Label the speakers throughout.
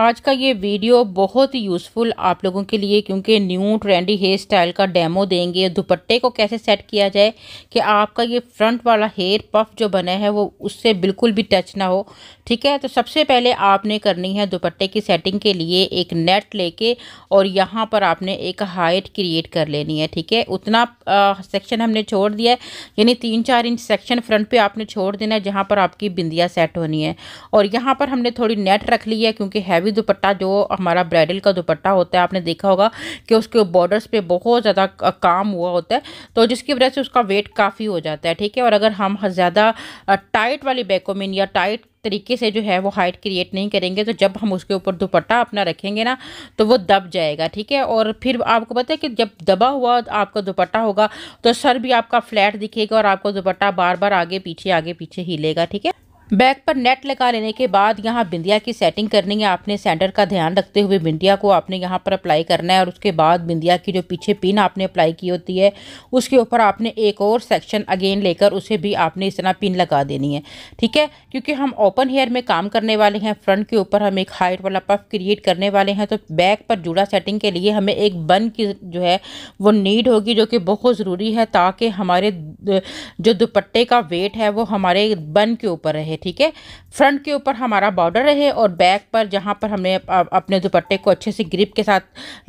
Speaker 1: आज का ये वीडियो बहुत ही यूज़फुल आप लोगों के लिए क्योंकि न्यू ट्रेंडी हेयर स्टाइल का डेमो देंगे दुपट्टे को कैसे सेट किया जाए कि आपका ये फ्रंट वाला हेयर पफ जो बना है वो उससे बिल्कुल भी टच ना हो ठीक है तो सबसे पहले आपने करनी है दुपट्टे की सेटिंग के लिए एक नेट लेके और यहाँ पर आपने एक हाइट क्रिएट कर लेनी है ठीक है उतना सेक्शन हमने छोड़ दिया है यानी तीन चार इंच सेक्शन फ्रंट पर आपने छोड़ देना है जहाँ पर आपकी बिंदिया सेट होनी है और यहाँ पर हमने थोड़ी नेट रख ली है क्योंकि हैवी दुपट्टा जो हमारा ब्राइडल का दुपट्टा होता है आपने देखा होगा कि उसके बॉर्डर्स पे बहुत ज़्यादा काम हुआ होता है तो जिसकी वजह से उसका वेट काफ़ी हो जाता है ठीक है और अगर हम ज़्यादा टाइट वाली बैकोमिन या टाइट तरीके से जो है वो हाइट क्रिएट नहीं करेंगे तो जब हम उसके ऊपर दुपट्टा अपना रखेंगे ना तो वो दब जाएगा ठीक है और फिर आपको पता है कि जब दबा हुआ आपका दुपट्टा होगा तो सर भी आपका फ्लैट दिखेगा और आपको दुपट्टा बार बार आगे पीछे आगे पीछे हिलेगा ठीक है बैक पर नेट लगा लेने के बाद यहाँ बिंदिया की सेटिंग करनी है आपने सेंटर का ध्यान रखते हुए बिंदिया को आपने यहाँ पर अप्लाई करना है और उसके बाद बिंदिया की जो पीछे पिन आपने अप्लाई की होती है उसके ऊपर आपने एक और सेक्शन अगेन लेकर उसे भी आपने इस तरह पिन लगा देनी है ठीक है क्योंकि हम ओपन हेयर में काम करने वाले हैं फ्रंट के ऊपर हम एक हाइट वाला पफ क्रिएट करने वाले हैं तो बैक पर जुड़ा सेटिंग के लिए हमें एक बन की जो है वो नीड होगी जो कि बहुत ज़रूरी है ताकि हमारे जो दुपट्टे का वेट है वो हमारे बन के ऊपर रहे ठीक है फ्रंट के ऊपर हमारा बॉर्डर रहे और बैक पर जहाँ पर हमने अपने दुपट्टे को अच्छे से ग्रिप के साथ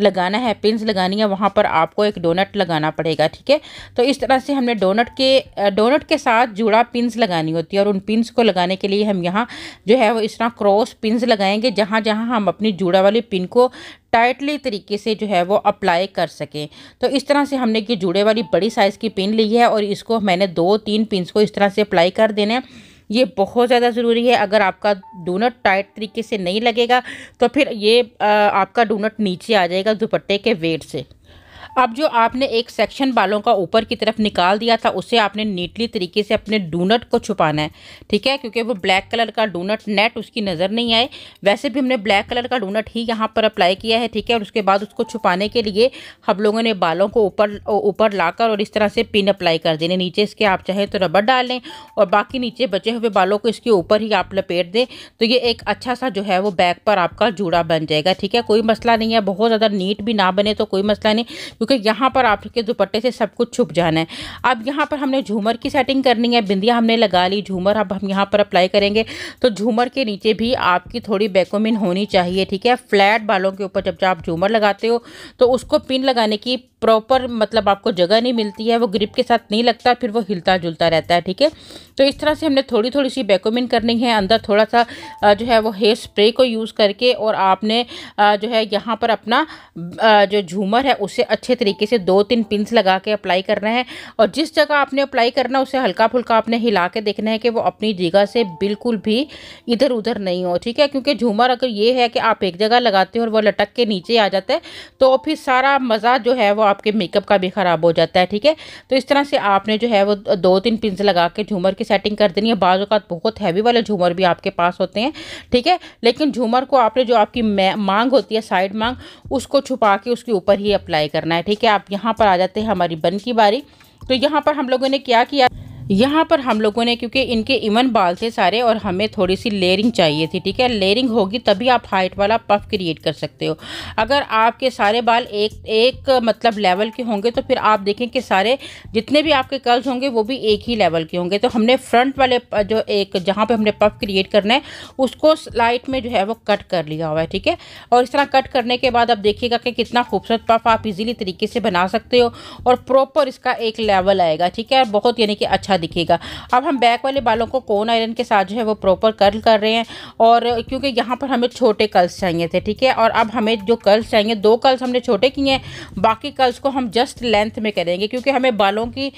Speaker 1: लगाना है पिंस लगानी है वहाँ पर आपको एक डोनट लगाना पड़ेगा ठीक है तो इस तरह से हमने डोनट के डोनट के साथ जुड़ा पिंस लगानी होती है और उन पिंस को लगाने के लिए हम यहाँ जो है वो इस तरह क्रॉस पिंस लगाएंगे जहाँ जहाँ हम अपनी जुड़ा वाली पिन को टाइटली तरीके से जो है वो अप्लाई कर सकें तो इस तरह से हमने ये जुड़े वाली बड़ी साइज़ की पिन ली है और इसको मैंने दो तीन पिन को इस तरह से अप्लाई कर देना है ये बहुत ज़्यादा ज़रूरी है अगर आपका डोनट टाइट तरीके से नहीं लगेगा तो फिर ये आपका डोनट नीचे आ जाएगा दुपट्टे के वेट से अब जो आपने एक सेक्शन बालों का ऊपर की तरफ निकाल दिया था उसे आपने नीटली तरीके से अपने डूनट को छुपाना है ठीक है क्योंकि वो ब्लैक कलर का डूनट नेट उसकी नज़र नहीं आए वैसे भी हमने ब्लैक कलर का डूनट ही यहाँ पर अप्लाई किया है ठीक है और उसके बाद उसको छुपाने के लिए हम लोगों ने बालों को ऊपर ऊपर लाकर और इस तरह से पिन अप्लाई कर देने नीचे इसके आप चाहें तो रबड़ डाल लें और बाकी नीचे बचे हुए बालों को इसके ऊपर ही आप लपेट दें तो ये एक अच्छा सा जो है वो बैक पर आपका जूड़ा बन जाएगा ठीक है कोई मसला नहीं है बहुत ज़्यादा नीट भी ना बने तो कोई मसला नहीं क्योंकि यहाँ पर आपके दुपट्टे से सब कुछ छुप जाना है अब यहाँ पर हमने झूमर की सेटिंग करनी है बिंदिया हमने लगा ली झूमर अब हम यहाँ पर अप्लाई करेंगे तो झूमर के नीचे भी आपकी थोड़ी बैकोमिन होनी चाहिए ठीक है फ्लैट बालों के ऊपर जब आप झूमर लगाते हो तो उसको पिन लगाने की प्रॉपर मतलब आपको जगह नहीं मिलती है वो ग्रिप के साथ नहीं लगता फिर वो हिलता जुलता रहता है ठीक है तो इस तरह से हमने थोड़ी थोड़ी सी वैक्यूमिंग करनी है अंदर थोड़ा सा जो है वो हेयर स्प्रे को यूज़ करके और आपने जो है यहाँ पर अपना जो झूमर है उसे अच्छे तरीके से दो तीन पिंस लगा के अप्लाई करना है और जिस जगह आपने अप्लाई करना उसे हल्का फुल्का आपने हिला के देखना है कि वो अपनी जगह से बिल्कुल भी इधर उधर नहीं हो ठीक है क्योंकि झूमर अगर ये है कि आप एक जगह लगाते हो और वो लटक के नीचे आ जाता है तो फिर सारा मज़ा जो है वो आपके मेकअप का भी ख़राब हो जाता है ठीक है तो इस तरह से आपने जो है वो दो तीन पिंस लगा के झूमर की सेटिंग कर देनी है बाज़ अवत बहुत हैवी वाले झूमर भी आपके पास होते हैं ठीक है लेकिन झूमर को आपने जो आपकी मांग होती है साइड मांग उसको छुपा के उसके ऊपर ही अप्लाई करना है ठीक है आप यहाँ पर आ जाते हैं हमारी बन की बारी तो यहाँ पर हम लोगों ने क्या किया यहाँ पर हम लोगों ने क्योंकि इनके इवन बाल थे सारे और हमें थोड़ी सी लेयरिंग चाहिए थी ठीक है लेयरिंग होगी तभी आप हाइट वाला पफ क्रिएट कर सकते हो अगर आपके सारे बाल एक एक मतलब लेवल के होंगे तो फिर आप देखें कि सारे जितने भी आपके कर्ल्स होंगे वो भी एक ही लेवल के होंगे तो हमने फ्रंट वाले जो एक जहाँ पर हमने पफ क्रिएट करना है उसको स्लाइट में जो है वो कट कर लिया हुआ है ठीक है और इस तरह कट करने के बाद आप देखिएगा कि कितना खूबसूरत पफ आप इजीली तरीके से बना सकते हो और प्रॉपर इसका एक लेवल आएगा ठीक है बहुत यानी कि अच्छा अच्छा दिखेगा अब हम बैक वाले बालों को कोन आयरन के साथ जो है वो प्रॉपर कर्ल कर रहे हैं और क्योंकि यहाँ पर हमें छोटे कल्स चाहिए थे ठीक है और अब हमें जो कल्स चाहिए दो कल्स हमने छोटे किए हैं बाकी कल्स को हम जस्ट लेंथ में करेंगे क्योंकि हमें बालों की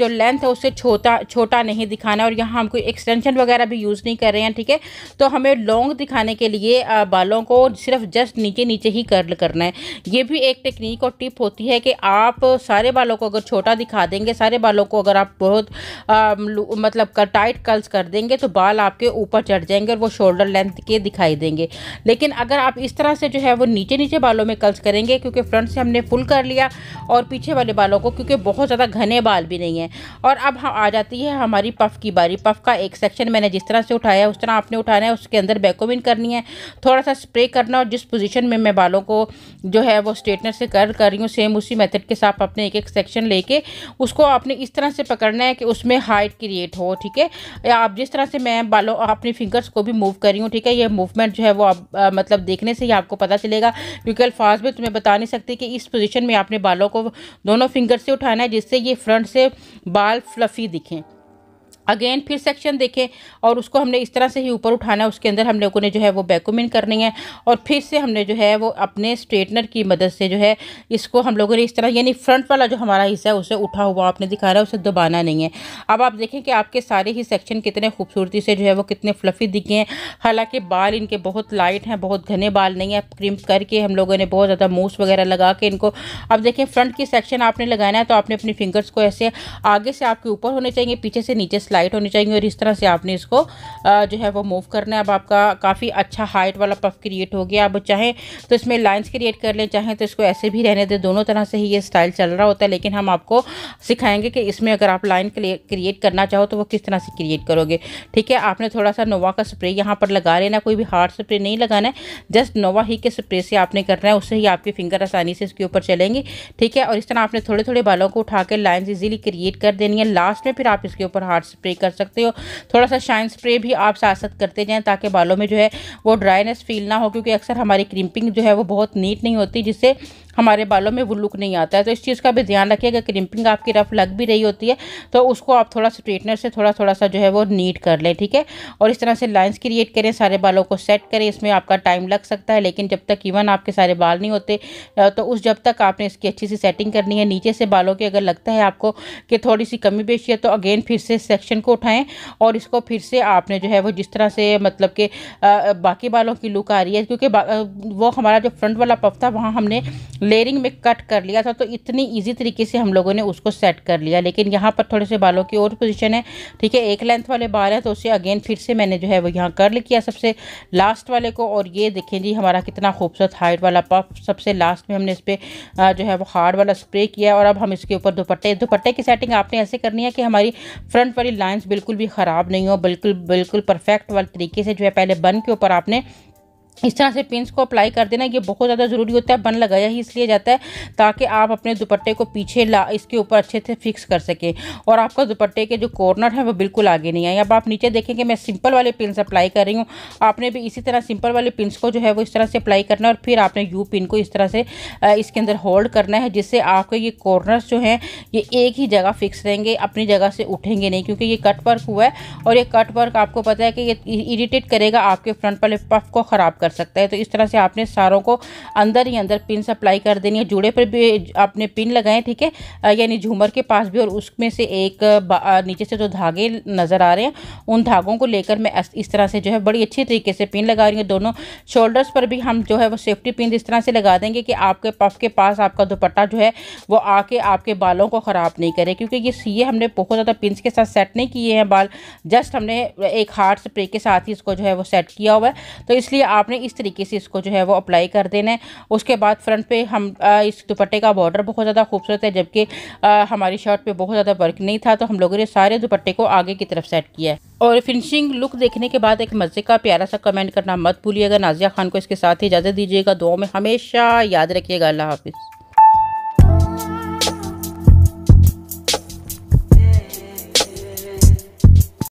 Speaker 1: जो लेंथ है उससे छोटा छोटा नहीं दिखाना और यहाँ हम कोई एक्सटेंशन वगैरह भी यूज़ नहीं कर रहे हैं ठीक है तो हमें लॉन्ग दिखाने के लिए बालों को सिर्फ जस्ट नीचे नीचे ही कर्ल करना है ये भी एक टेक्निक और टिप होती है कि आप सारे बालों को अगर छोटा दिखा देंगे सारे बालों को अगर आप बहुत मतलब टाइट कर्ल्स कर देंगे तो बाल आपके ऊपर चढ़ जाएंगे और वो शोल्डर लेंथ के दिखाई देंगे लेकिन अगर आप इस तरह से जो है वो नीचे नीचे बालों में कर्ल्स करेंगे क्योंकि फ्रंट से हमने फुल कर लिया और पीछे वाले बालों को क्योंकि बहुत ज़्यादा घने बाल भी नहीं हैं और अब हाँ आ जाती है हमारी पफ की बारी पफ का एक सेक्शन मैंने जिस तरह से उठाया उस तरह आपने उठाना है उसके अंदर बैकोविन करनी है थोड़ा सा स्प्रे करना और जिस पोजीशन में मैं बालों को जो है वो स्ट्रेटनर से कर कर रही हूँ सेम उसी मेथड के साथ अपने एक एक सेक्शन लेके उसको आपने इस तरह से पकड़ना है कि उसमें हाइट क्रिएट हो ठीक है या आप जिस तरह से मैं बालों अपनी फिंगर्स को भी मूव कर रही हूँ ठीक है ये मूवमेंट जो है वो आप आ, मतलब देखने से ही आपको पता चलेगा क्योंकि अल्फाज में तुम्हें बता नहीं सकते कि इस पोजिशन में आपने बालों को दोनों फिंगर से उठाना है जिससे ये फ्रंट से बाल फ्लफ़ी दिखें अगेन फिर सेक्शन देखें और उसको हमने इस तरह से ही ऊपर उठाना है उसके अंदर हम लोगों ने जो है वो बैकुमिन करनी है और फिर से हमने जो है वो अपने स्ट्रेटनर की मदद से जो है इसको हम लोगों ने इस तरह यानी फ्रंट वाला जो हमारा हिस्सा है उसे उठा हुआ आपने रहा है उसे दबाना नहीं है अब आप देखें कि आपके सारे ही सेक्शन कितने खूबसूरती से जो है वो कितने फ्लफ़ी दिखे हैं हालाँकि बाल इनके बहुत लाइट हैं बहुत घने बाल नहीं है क्रीम करके हम लोगों ने बहुत ज़्यादा मूस वगैरह लगा के इनको अब देखें फ्रंट की सेक्शन आपने लगाना है तो आपने अपनी फिंगर्स को ऐसे आगे से आपके ऊपर होने चाहिए पीछे से नीचे लाइट होनी चाहिए और इस तरह से आपने इसको जो है वो मूव करना है अब आपका काफ़ी अच्छा हाइट वाला पफ क्रिएट हो गया अब चाहें तो इसमें लाइन्स क्रिएट कर लें चाहें तो इसको ऐसे भी रहने दें दोनों तरह से ही ये स्टाइल चल रहा होता है लेकिन हम आपको सिखाएंगे कि इसमें अगर आप लाइन क्रिएट करना चाहो तो वो किस तरह से क्रिएट करोगे ठीक है आपने थोड़ा सा नोवा का स्प्रे यहाँ पर लगा लेना कोई भी हार्ड स्प्रे नहीं लगाना है जस्ट नोवा ही के स्प्रे से आपने करना है उससे ही आपकी फिंगर आसानी से इसके ऊपर चलेंगी ठीक है और इस तरह आपने थोड़े थोड़े बालों को उठा कर लाइन्स इजिली क्रिएट कर देनी है लास्ट में फिर आप इसके ऊपर हार्ड स्प्रे स्प्रे कर सकते हो थोड़ा सा शाइन स्प्रे भी आप साथ साथ करते जाएँ ताकि बालों में जो है वो ड्राइनेस फील ना हो क्योंकि अक्सर हमारी क्रिम्पिंग जो है वो बहुत नीट नहीं होती जिससे हमारे बालों में वो लुक नहीं आता है तो इस चीज़ का भी ध्यान रखिए अगर क्रिम्पिंग आपकी रफ लग भी रही होती है तो उसको आप थोड़ा स्ट्रेटनर से थोड़ा थोड़ा सा जो है वो नीट कर लें ठीक है और इस तरह से लाइन्स क्रिएट करें सारे बालों को सेट करें इसमें आपका टाइम लग सकता है लेकिन जब तक इवन आपके सारे बाल नहीं होते तो उस जब तक आपने इसकी अच्छी सी सेटिंग करनी है नीचे से बालों की अगर लगता है आपको कि थोड़ी सी कमी बेशी है तो अगेन फिर से सेक्शन को उठाएं और इसको फिर से आपने जो है वो जिस तरह से मतलब कि बाकी बालों की लुक आ रही है क्योंकि वो हमारा जो फ्रंट वाला पफ था वहाँ हमने लेयरिंग में कट कर लिया था तो इतनी इजी तरीके से हम लोगों ने उसको सेट कर लिया लेकिन यहाँ पर थोड़े से बालों की और पोजीशन है ठीक है एक लेंथ वाले बाल है तो उसे अगेन फिर से मैंने जो है वो यहाँ कर्ल किया सबसे लास्ट वाले को और ये देखें जी हमारा कितना खूबसूरत हाइट वाला पफ सबसे लास्ट में हमने इस पर जो है वो हार्ड वाला स्प्रे किया और अब हम इसके ऊपर दुपट्टे दुपट्टे की सेटिंग आपने ऐसे करनी है कि हमारी फ्रंट वाली लाइन्स बिल्कुल भी ख़राब नहीं हो बिल्कुल बिल्कुल परफेक्ट वाले तरीके से जो है पहले बन के ऊपर आपने इस तरह से पिंस को अप्लाई कर देना ये बहुत ज़्यादा ज़रूरी होता है बन लगाया ही इसलिए जाता है ताकि आप अपने दुपट्टे को पीछे ला इसके ऊपर अच्छे से फिक्स कर सकें और आपका दुपट्टे के जो कॉर्नर है वो बिल्कुल आगे नहीं आए अब आप नीचे देखेंगे मैं सिंपल वाले पिंस अप्लाई कर रही हूँ आपने भी इसी तरह सिंपल वाले पिंस को जो है वो इस तरह से अप्लाई करना है और फिर आपने यू पिन को इस तरह से इसके अंदर होल्ड करना है जिससे आपके ये कॉर्नर्स जो हैं ये एक ही जगह फिक्स रहेंगे अपनी जगह से उठेंगे नहीं क्योंकि ये कट वर्क हुआ है और ये कट वर्क आपको पता है कि ये इरीटेट करेगा आपके फ्रंट वाले पफ को ख़राब कर सकता है तो इस तरह से आपने सारों को अंदर ही अंदर पिन सप्लाई कर देनी है जूड़े पर भी आपने पिन लगाए ठीक है यानी झूमर के पास भी और उसमें से एक नीचे से जो धागे नज़र आ रहे हैं उन धागों को लेकर मैं इस तरह से जो है बड़ी अच्छी तरीके से पिन लगा रही हूँ दोनों शोल्डर्स पर भी हम जो है वो सेफ्टी पिन इस तरह से लगा देंगे कि आपके पफ के पास आपका दुपट्टा जो है वो आके आपके बालों को ख़राब नहीं करे क्योंकि ये सीए हमने बहुत ज़्यादा पिन के साथ सेट नहीं किए हैं बाल जस्ट हमने एक हार्ट स्प्रे के साथ ही इसको जो है वो सेट किया हुआ है तो इसलिए आपने आपने इस तरीके से इसको जो है वो अप्लाई कर देना है उसके बाद फ्रंट पे हम आ, इस दुपट्टे का बॉर्डर बहुत ज़्यादा खूबसूरत है जबकि हमारी शर्ट पे बहुत ज़्यादा वर्क नहीं था तो हम लोगों ने सारे दुपट्टे को आगे की तरफ सेट किया है और फिनिशिंग लुक देखने के बाद एक मज़े का प्यारा सा कमेंट करना मत भूलिएगा नाजिया खान को इसके साथ ही इजाज़त दीजिएगा दो में हमेशा याद रखिएगा अल्लाह हाफिज़